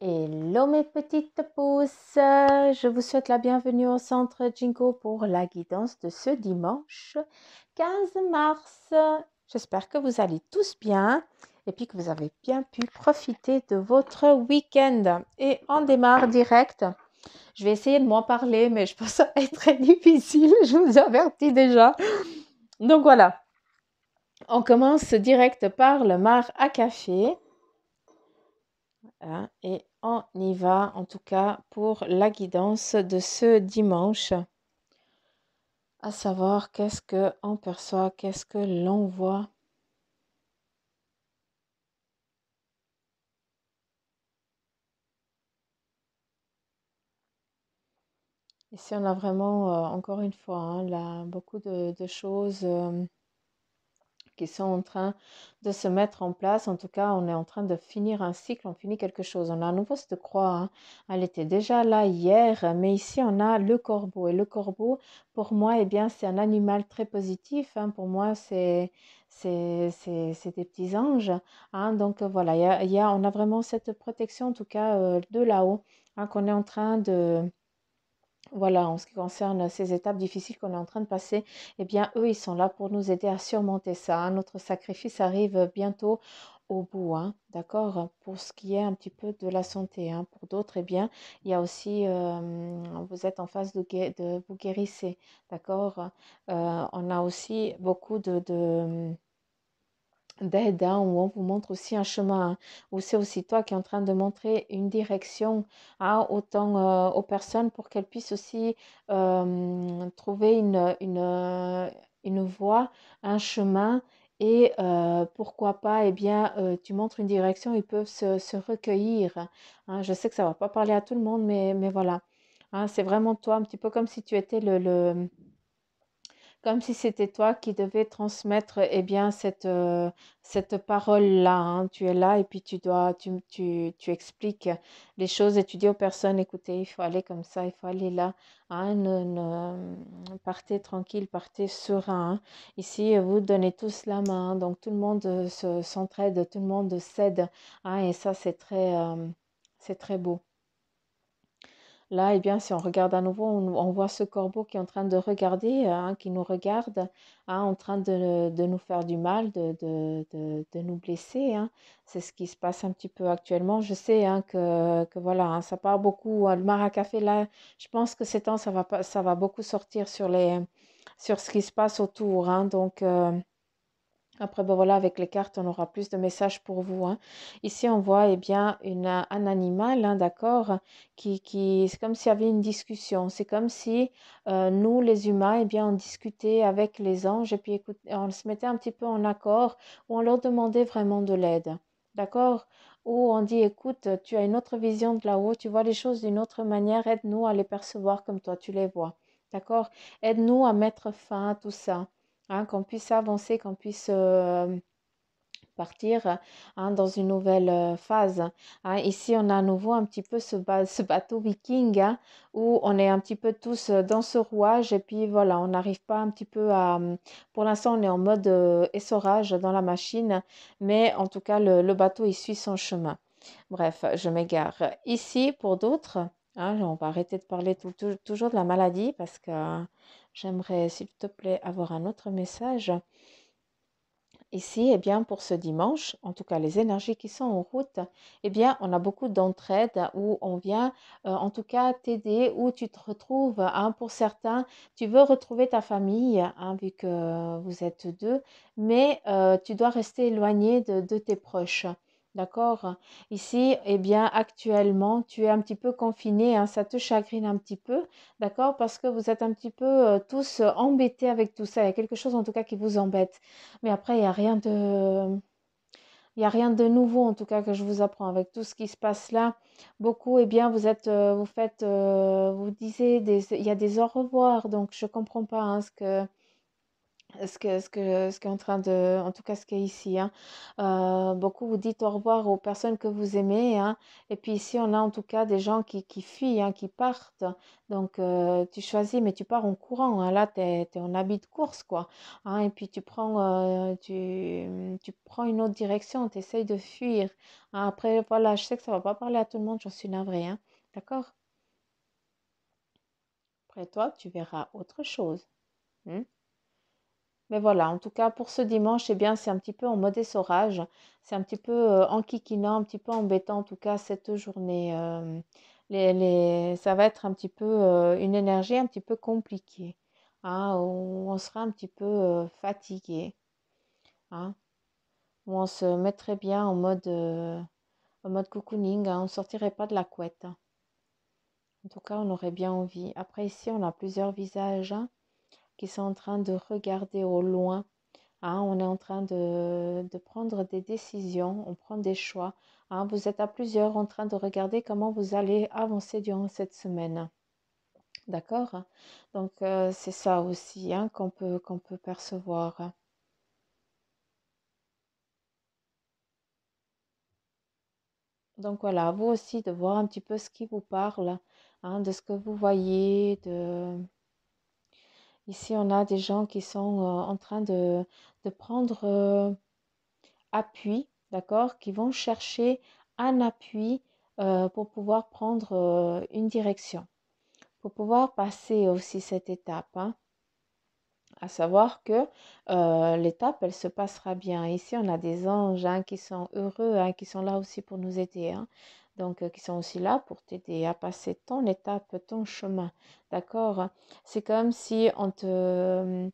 Hello mes petites pouces! je vous souhaite la bienvenue au centre Jingo pour la guidance de ce dimanche 15 mars. J'espère que vous allez tous bien et puis que vous avez bien pu profiter de votre week-end. Et on démarre direct. Je vais essayer de m'en parler, mais je pense que ça être très difficile, je vous avertis déjà. Donc voilà, on commence direct par le mar à café. Hein, et on y va en tout cas pour la guidance de ce dimanche. À savoir qu'est-ce qu'on perçoit, qu'est-ce que l'on voit. Ici, on a vraiment, euh, encore une fois, hein, beaucoup de, choses. Euh, qui sont en train de se mettre en place. En tout cas, on est en train de finir un cycle, on finit quelque chose. On a à nouveau cette croix. Hein. Elle était déjà là hier, mais ici on a le corbeau. Et le corbeau, pour moi, eh bien, c'est un animal très positif. Hein. Pour moi, c'est c'est des petits anges. Hein. Donc voilà, on a vraiment cette protection, en tout cas, euh, de là-haut, qu'on est en train de voilà, en ce qui concerne ces étapes difficiles qu'on est en train de passer, eh bien, eux, ils sont là pour nous aider à surmonter ça. Hein. Notre sacrifice arrive bientôt au bout, hein. d'accord Pour ce qui est un petit peu de la santé, hein. pour d'autres, eh bien, il y a aussi, vous êtes en phase de, de vous guérissez, d'accord euh, On a aussi beaucoup de, de d'aide, hein, où on vous montre aussi un chemin, hein, où c'est aussi toi qui es en train de montrer une direction à hein, autant euh, aux personnes pour qu'elles puissent aussi euh, trouver une, une, une, voie, un chemin. Et euh, pourquoi pas, eh bien, tu montres une direction, ils peuvent se, recueillir. je sais que ça ne va pas parler à tout le monde, mais, mais voilà. c'est vraiment toi, un petit peu comme si tu étais le comme si c'était toi qui devais transmettre eh bien, cette, euh, parole-là. Hein. Tu es là et puis tu dois, tu, expliques les choses et tu dis aux personnes, écoutez, il faut aller comme ça, il faut aller là. Hein. partez tranquille, partez serein. Ici, vous donnez tous la main. Donc, tout le monde s'entraide, tout le monde s'aide. Hein. et ça, c'est euh, c'est très beau. Là, eh bien, si on regarde à nouveau, on, voit ce corbeau qui est en train de regarder, euh, hein, qui nous regarde, hein, en train de, de, nous faire du mal, de, de, de nous blesser. Hein. C'est ce qui se passe un petit peu actuellement. Je sais hein, que, que, voilà, hein, ça part beaucoup. Ah, le maracafé, café, là, je pense que ces temps, ça va, ça va beaucoup sortir sur, les, sur ce qui se passe autour. Hein. donc, euh, après, ben voilà, avec les cartes, on aura plus de messages pour vous. Hein. Ici, on voit eh bien, un animal, hein, d'accord, qui, qui c'est comme s'il y avait une discussion. C'est comme si euh, nous, les humains, eh bien, on discutait avec les anges et puis écoute, on se mettait un petit peu en accord ou on leur demandait vraiment de l'aide. D'accord Ou on dit, écoute, tu as une autre vision de là-haut, tu vois les choses d'une autre manière, aide-nous à les percevoir comme toi tu les vois. D'accord Aide-nous à mettre fin à tout ça. Hein, qu'on puisse avancer, qu'on puisse euh, partir hein, dans une nouvelle euh, phase. Hein. Ici, on a à nouveau un petit peu ce, bateau viking où on est un petit peu tous euh, dans ce rouage et puis voilà, on n'arrive pas un petit peu à... Hum, pour l'instant, on est en mode essorage dans la machine, mais en tout cas, le, bateau, il suit son chemin. Bref, je m'égare. Ici, pour d'autres, on va arrêter de parler toujours de la maladie parce que J'aimerais, s'il te plaît, avoir un autre message. Ici, eh bien, pour ce dimanche, en tout cas les énergies qui sont en route, eh bien, on a beaucoup d'entraide où on vient, euh, en tout cas, t'aider, où tu te retrouves. Hein. pour certains, tu veux retrouver ta famille, hein, vu que vous êtes deux, mais euh, tu dois rester éloigné de tes proches. D'accord Ici, eh bien, actuellement, tu es un petit peu confiné, hein, ça te chagrine un petit peu, d'accord Parce que vous êtes un petit peu euh, tous euh, embêtés avec tout ça. Il y a quelque chose en tout cas qui vous embête. Mais après, il n'y a rien de... Il n'y a rien de nouveau en tout cas que je vous apprends avec tout ce qui se passe là. Beaucoup, eh bien, vous êtes, euh, vous faites, vous disiez, des... il y a des au revoir, donc je ne comprends pas hein, ce que ce que ce que ce qui est en train de en tout cas ce qui est ici hein. Euh, beaucoup vous dites au revoir aux personnes que vous aimez hein. et puis ici on a en tout cas des gens qui, qui fuient hein, qui partent donc euh, tu choisis mais tu pars en courant hein. là tu es, en habit de course quoi hein. et puis tu prends euh, tu, prends une autre direction tu essayes de fuir hein. après voilà je sais que ça va pas parler à tout le monde j'en suis navrée d'accord après toi tu verras autre chose mais voilà, en tout cas, pour ce dimanche, eh bien, c'est un petit peu en mode essorage. C'est un petit peu en euh, enquiquinant, un petit peu embêtant, en tout cas, cette journée. Euh, les, les, ça va être un petit peu euh, une énergie un petit peu compliquée. Hein, on sera un petit peu fatigué. Hein, où on se mettrait bien en mode, en mode cocooning. Hein, on ne sortirait pas de la couette. En tout cas, on aurait bien envie. Après, ici, on a plusieurs visages. Hein qui sont en train de regarder au loin. Hein. on est en train de, prendre des décisions, on prend des choix. Hein. vous êtes à plusieurs en train de regarder comment vous allez avancer durant cette semaine. D'accord Donc euh, c'est ça aussi hein, qu'on peut, qu'on peut percevoir. Donc voilà, vous aussi de voir un petit peu ce qui vous parle, hein, de ce que vous voyez, de, Ici, on a des gens qui sont euh, en train de, prendre euh, appui, d'accord Qui vont chercher un appui euh, pour pouvoir prendre une direction, pour pouvoir passer aussi cette étape. Hein. à savoir que l'étape, elle se passera bien. Ici, on a des anges hein, qui sont heureux, hein, qui sont là aussi pour nous aider donc qui sont aussi là pour t'aider à passer ton étape, ton chemin, d'accord C'est comme si on te,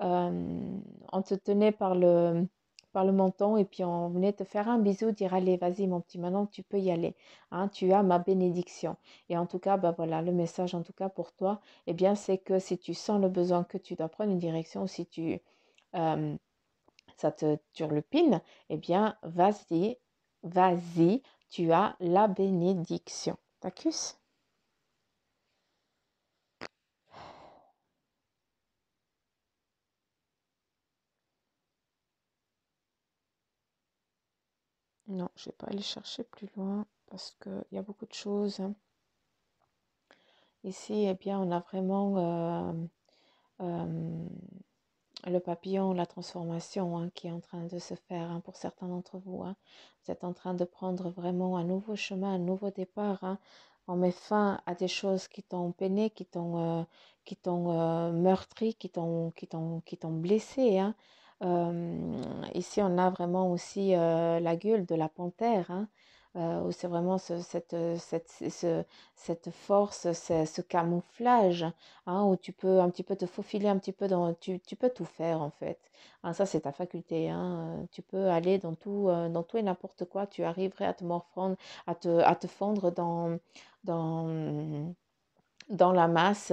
on te tenait par le, par le menton et puis on venait te faire un bisou, dire allez, vas-y mon petit, maintenant tu peux y aller. Hein, tu as ma bénédiction. Et en tout cas, bah, voilà, le message en tout cas pour toi, eh bien c'est que si tu sens le besoin que tu dois prendre une direction, si tu ça te pin, eh bien vas-y, vas-y, tu as la bénédiction. Tacus Non, je ne vais pas aller chercher plus loin parce qu'il y a beaucoup de choses. Hein. Ici, eh bien, on a vraiment euh, euh, le papillon, la transformation hein, qui est en train de se faire hein, pour certains d'entre vous. Hein. Vous êtes en train de prendre vraiment un nouveau chemin, un nouveau départ. On met fin à des choses qui t'ont peiné, qui t'ont euh, euh, meurtri, qui t'ont blessé. ici, on a vraiment aussi euh, la gueule de la panthère. Euh, où c'est vraiment cette, euh, cette, force, ce, ce camouflage, hein, où tu peux un petit peu te faufiler un petit peu dans... Tu, tu peux tout faire en fait. Hein, ça, c'est ta faculté. Hein, tu peux aller dans tout, euh, dans tout et n'importe quoi. Tu arriverais à te morfondre, à te, à te fondre dans... dans dans la masse,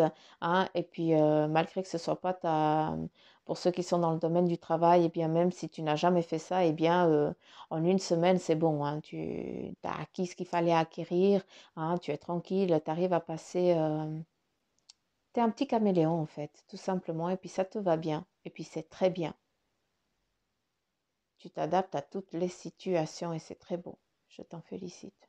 et puis malgré que ce soit pas ta, pour ceux qui sont dans le domaine du travail, et eh bien, même si tu n'as jamais fait ça, et eh bien, euh, en une semaine, c'est bon. Hein. tu as acquis ce qu'il fallait acquérir. Hein, tu es tranquille. Tu arrives à passer. Euh, tu es un petit caméléon, en fait, tout simplement. Et puis, ça te va bien. Et puis, c'est très bien. Tu t'adaptes à toutes les situations et c'est très beau. Je t'en félicite.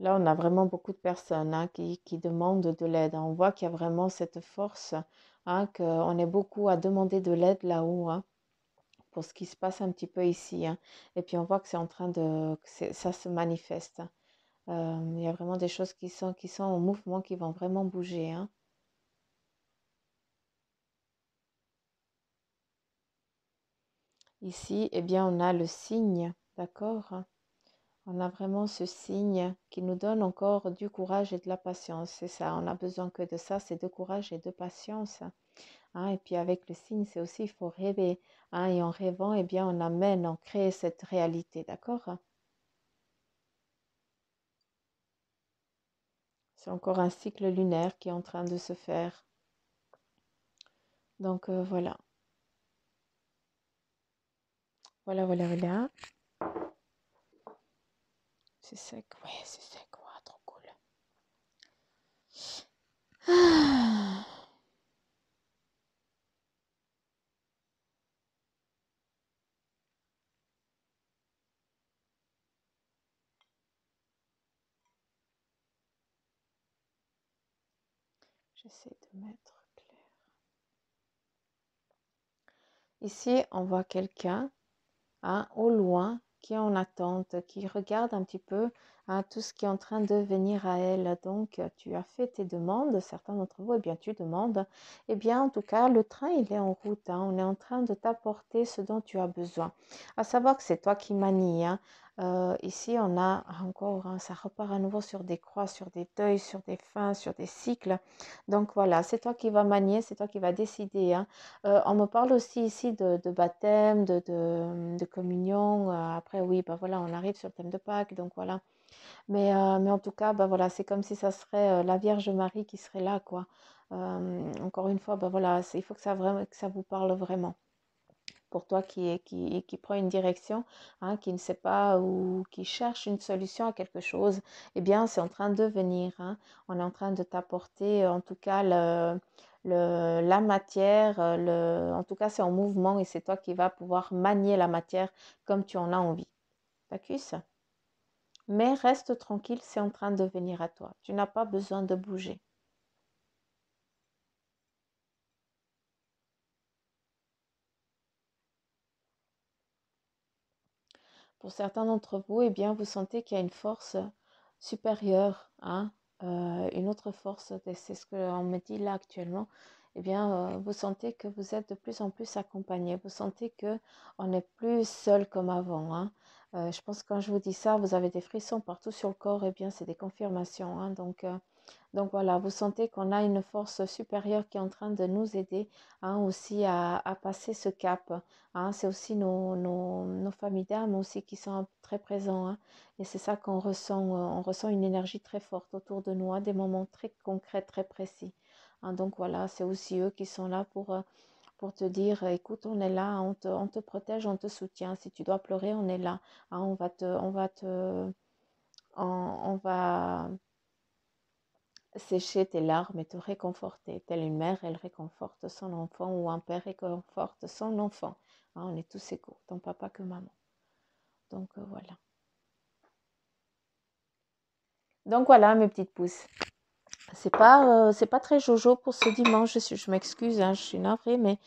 Là, on a vraiment beaucoup de personnes hein, qui, demandent de l'aide. Hein. On voit qu'il y a vraiment cette force, hein, qu'on est beaucoup à demander de l'aide là-haut pour ce qui se passe un petit peu ici. Et puis on voit que c'est en train de... ça se manifeste. Euh, il y a vraiment des choses qui sont, qui sont en mouvement, qui vont vraiment bouger. Ici, eh bien, on a le signe, d'accord on a vraiment ce signe qui nous donne encore du courage et de la patience. C'est ça, on a besoin que de ça, c'est de courage et de patience. Hein. et puis avec le signe, c'est aussi, il faut rêver. Hein, et en rêvant, eh bien, on amène, on crée cette réalité, d'accord C'est encore un cycle lunaire qui est en train de se faire. Donc euh, voilà. Voilà, voilà, voilà. C'est sec. Ouais, c'est sec. trop cool. J'essaie de mettre clair. Ici, on voit quelqu'un hein, au loin qui est en attente, qui regarde un petit peu Hein, tout ce qui est en train de venir à elle. Donc, euh, tu as fait tes demandes, certains d'entre vous, eh bien, tu demandes. Eh bien, en tout cas, le train, il est en route. Hein. On est en train de t'apporter ce dont tu as besoin. À savoir que c'est toi qui manies. Hein. Euh, ici, on a encore, ça repart à nouveau sur des croix, sur des deuils, sur des fins, sur des cycles. Donc voilà, c'est toi qui vas manier, c'est toi qui vas décider. Euh, on me parle aussi ici de, baptême, de, communion. après, oui, ben voilà, on arrive sur le thème de Pâques. Donc voilà, mais, en tout cas, bah, voilà, c'est comme si ça serait la Vierge Marie qui serait là, encore une fois, bah, il faut que ça, vous parle vraiment pour toi qui, qui, prend une direction, hein, qui ne sait pas ou qui cherche une solution à quelque chose, eh bien, c'est en train de venir. Hein. On est en train de t'apporter, en tout cas, la matière. en tout cas, c'est en mouvement et c'est toi qui vas pouvoir manier la matière comme tu en as envie. Bacchus mais reste tranquille, c'est en train de venir à toi. Tu n'as pas besoin de bouger. Pour certains d'entre vous, eh bien, vous sentez qu'il y a une force supérieure, hein, euh, une autre force, c'est ce qu'on me dit là actuellement. Eh bien, euh, vous sentez que vous êtes de plus en plus accompagné. Vous sentez que on n'est plus seul comme avant. Hein. Euh, je pense que quand je vous dis ça, vous avez des frissons partout sur le corps. Eh bien, c'est des confirmations. Hein. donc, euh, donc voilà, vous sentez qu'on a une force supérieure qui est en train de nous aider hein, aussi à, passer ce cap. Hein. C'est aussi nos, familles d'âmes aussi qui sont très présents. Et c'est ça qu'on ressent. Euh, on ressent une énergie très forte autour de nous des moments très concrets, très précis. donc voilà, c'est aussi eux qui sont là pour pour te dire, euh, écoute, on est là, on te, on te protège, on te soutient. Si tu dois pleurer, on est là. Ah, on va te, on va te, on, va sécher tes larmes et te réconforter. Telle une mère, elle réconforte son enfant ou un père réconforte son enfant. Ah, on est tous égaux, tant papa que maman. Donc euh, voilà. Donc voilà mes petites pouces. C'est pas, euh, c'est pas très jojo pour ce dimanche. Je, je m'excuse, hein, je suis navrée, mais,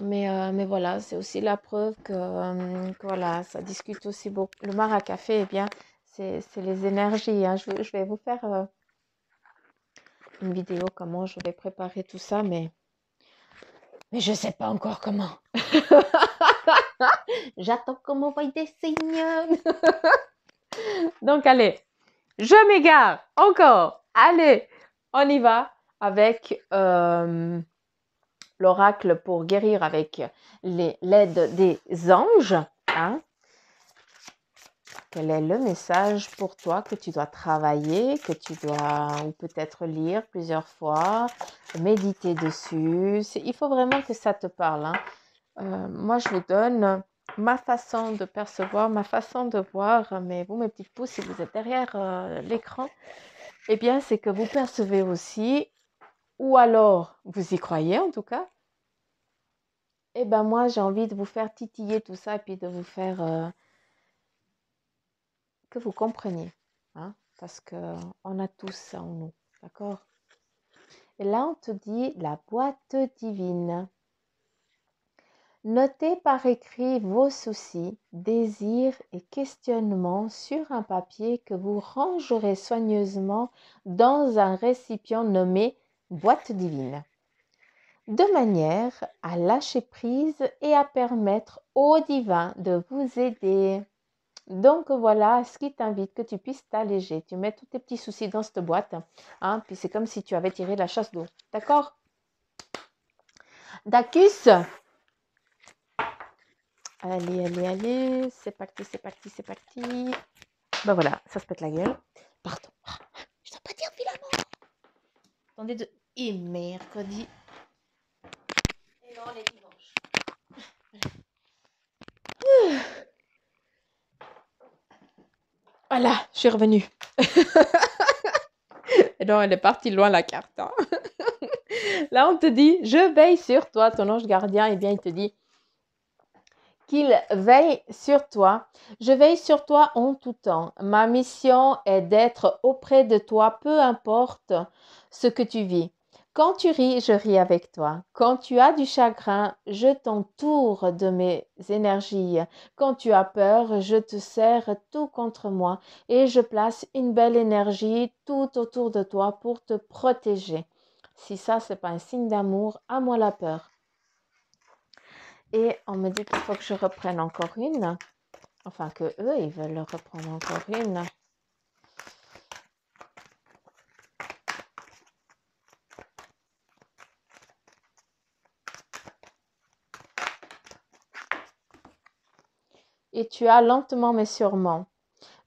mais, euh, mais voilà, c'est aussi la preuve que, euh, voilà, ça discute aussi beaucoup. Le mar à café, eh bien, c'est les énergies. Hein. Je, vais vous faire une vidéo comment je vais préparer tout ça, mais, mais je sais pas encore comment. J'attends qu'on m'envoie des signes. Donc, allez, je m'égare encore. Allez, on y va avec euh, l'oracle pour guérir avec l'aide des anges. Hein? Quel est le message pour toi que tu dois travailler, que tu dois ou peut-être lire plusieurs fois, méditer dessus Il faut vraiment que ça te parle. Hein. Euh, moi, je vous donne ma façon de percevoir, ma façon de voir, mais vous, mes petites pouces, si vous êtes derrière euh, l'écran, eh bien, c'est que vous percevez aussi, ou alors vous y croyez en tout cas, eh bien, moi, j'ai envie de vous faire titiller tout ça et puis de vous faire euh, que vous compreniez. Hein, parce qu'on a tous ça en nous. D'accord Et là, on te dit la boîte divine. Notez par écrit vos soucis, désirs et questionnements sur un papier que vous rangerez soigneusement dans un récipient nommé boîte divine, de manière à lâcher prise et à permettre au divin de vous aider. Donc voilà ce qui t'invite que tu puisses t'alléger. Tu mets tous tes petits soucis dans cette boîte, hein, puis c'est comme si tu avais tiré la chasse d'eau. D'accord Dacus Allez, allez, allez. C'est parti, c'est parti, c'est parti. Ben voilà, ça se pète la gueule. Pardon. Je dois pas dire finalement. Attendez de. Et mercredi. Et non on est Voilà, je suis revenue. Et non elle est partie loin la carte. Hein. Là, on te dit, je veille sur toi, ton ange gardien. Et eh bien, il te dit, qu'il veille sur toi. Je veille sur toi en tout temps. Ma mission est d'être auprès de toi, peu importe ce que tu vis. Quand tu ris, je ris avec toi. Quand tu as du chagrin, je t'entoure de mes énergies. Quand tu as peur, je te serre tout contre moi et je place une belle énergie tout autour de toi pour te protéger. Si ça, c'est pas un signe d'amour, à moi la peur. Et on me dit qu'il faut que je reprenne encore une. Enfin, que eux, ils veulent reprendre encore une. Et tu as lentement mais sûrement.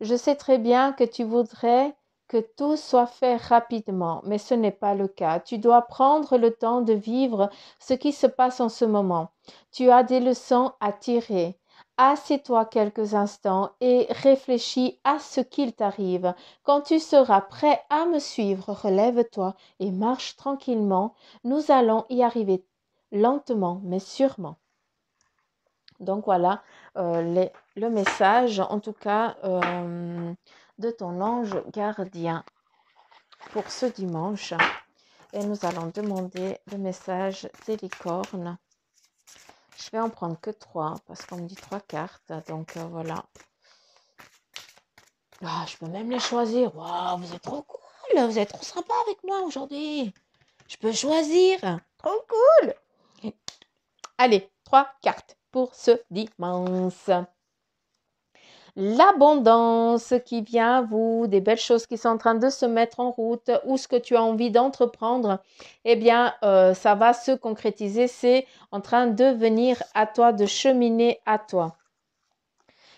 Je sais très bien que tu voudrais que tout soit fait rapidement, mais ce n'est pas le cas. Tu dois prendre le temps de vivre ce qui se passe en ce moment. Tu as des leçons à tirer. Assieds-toi quelques instants et réfléchis à ce qu'il t'arrive. Quand tu seras prêt à me suivre, relève-toi et marche tranquillement. Nous allons y arriver lentement mais sûrement. Donc voilà euh, le message, en tout cas. Euh, de ton ange gardien pour ce dimanche. Et nous allons demander le message des licornes. Je vais en prendre que trois parce qu'on me dit trois cartes. Donc euh, voilà. Ah, je peux même les choisir. Wow, vous êtes trop cool. Vous êtes trop sympa avec moi aujourd'hui. Je peux choisir. Trop cool. Allez, trois cartes pour ce dimanche l'abondance qui vient à vous, des belles choses qui sont en train de se mettre en route ou ce que tu as envie d'entreprendre, eh bien, euh, ça va se concrétiser. C'est en train de venir à toi, de cheminer à toi.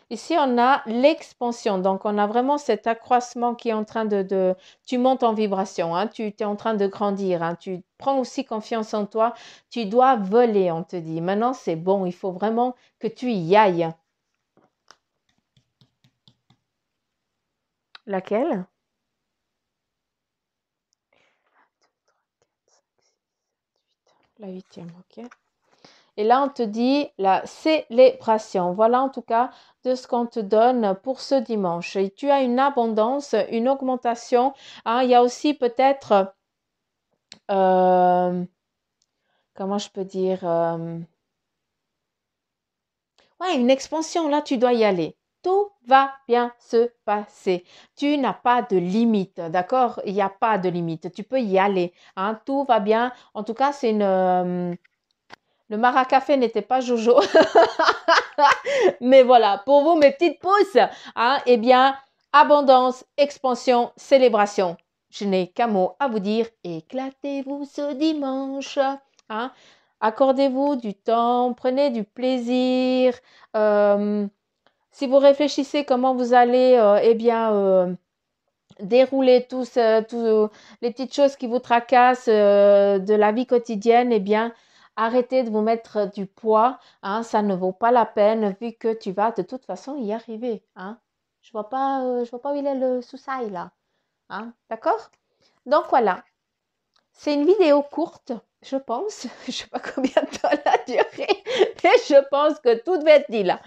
Ici, on a l'expansion. Donc, on a vraiment cet accroissement qui est en train de... tu montes en vibration, hein. tu es en train de grandir, hein. tu prends aussi confiance en toi. Tu dois voler, on te dit. Maintenant, c'est bon, il faut vraiment que tu y ailles. Laquelle La huitième, ok. Et là, on te dit la célébration. Voilà en tout cas de ce qu'on te donne pour ce dimanche. Et tu as une abondance, une augmentation. Hein. Il y a aussi peut-être, euh, comment je peux dire, euh, ouais, une expansion. Là, tu dois y aller tout va bien se passer. Tu n'as pas de limite, d'accord Il n'y a pas de limite. Tu peux y aller. Hein? Tout va bien. En tout cas, c'est une... Euh, le maracafé n'était pas Jojo. Mais voilà, pour vous, mes petites pouces. Hein? eh bien, abondance, expansion, célébration. Je n'ai qu'un mot à vous dire. Éclatez-vous ce dimanche. Hein? Accordez-vous du temps, prenez du plaisir. Euh, si vous réfléchissez comment vous allez, euh, eh bien, euh, dérouler tous, les petites choses qui vous tracassent euh, de la vie quotidienne, eh bien, arrêtez de vous mettre du poids. Hein. ça ne vaut pas la peine vu que tu vas de toute façon y arriver. Hein. Je vois pas, je vois pas où il est le sous là. Hein. D'accord Donc voilà. C'est une vidéo courte, je pense. Je ne sais pas combien de temps elle a duré, mais je pense que tout devait être dit là.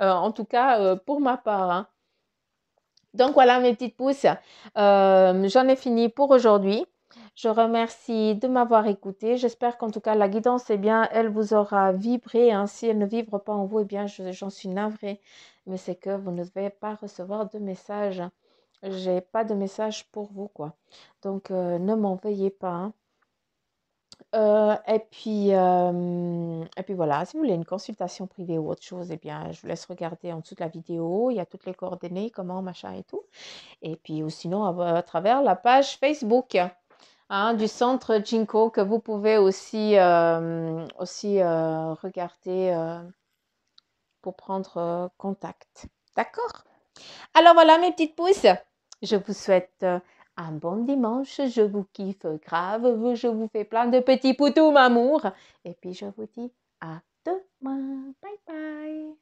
Euh, en tout cas, euh, pour ma part. Hein. Donc voilà mes petites pouces. Euh, j'en ai fini pour aujourd'hui. Je remercie de m'avoir écouté. J'espère qu'en tout cas, la guidance, eh bien, elle vous aura vibré. Hein. Si elle ne vibre pas en vous, eh bien, j'en suis navrée. Mais c'est que vous ne devez pas recevoir de message. J'ai pas de message pour vous, quoi. Donc, ne m'en veuillez pas. Hein. Euh, et puis, euh, et puis voilà, si vous voulez une consultation privée ou autre chose et eh bien, je vous laisse regarder en dessous de la vidéo, il y a toutes les coordonnées, comment, machin et tout et puis ou sinon à travers la page Facebook, hein, du centre Jinko que vous pouvez aussi, euh, aussi, regarder, pour prendre, contact. D'accord? Alors voilà mes petites pouces je vous souhaite, un bon dimanche, je vous kiffe grave, je vous fais plein de petits poutous, amour. Et puis je vous dis à demain. Bye bye.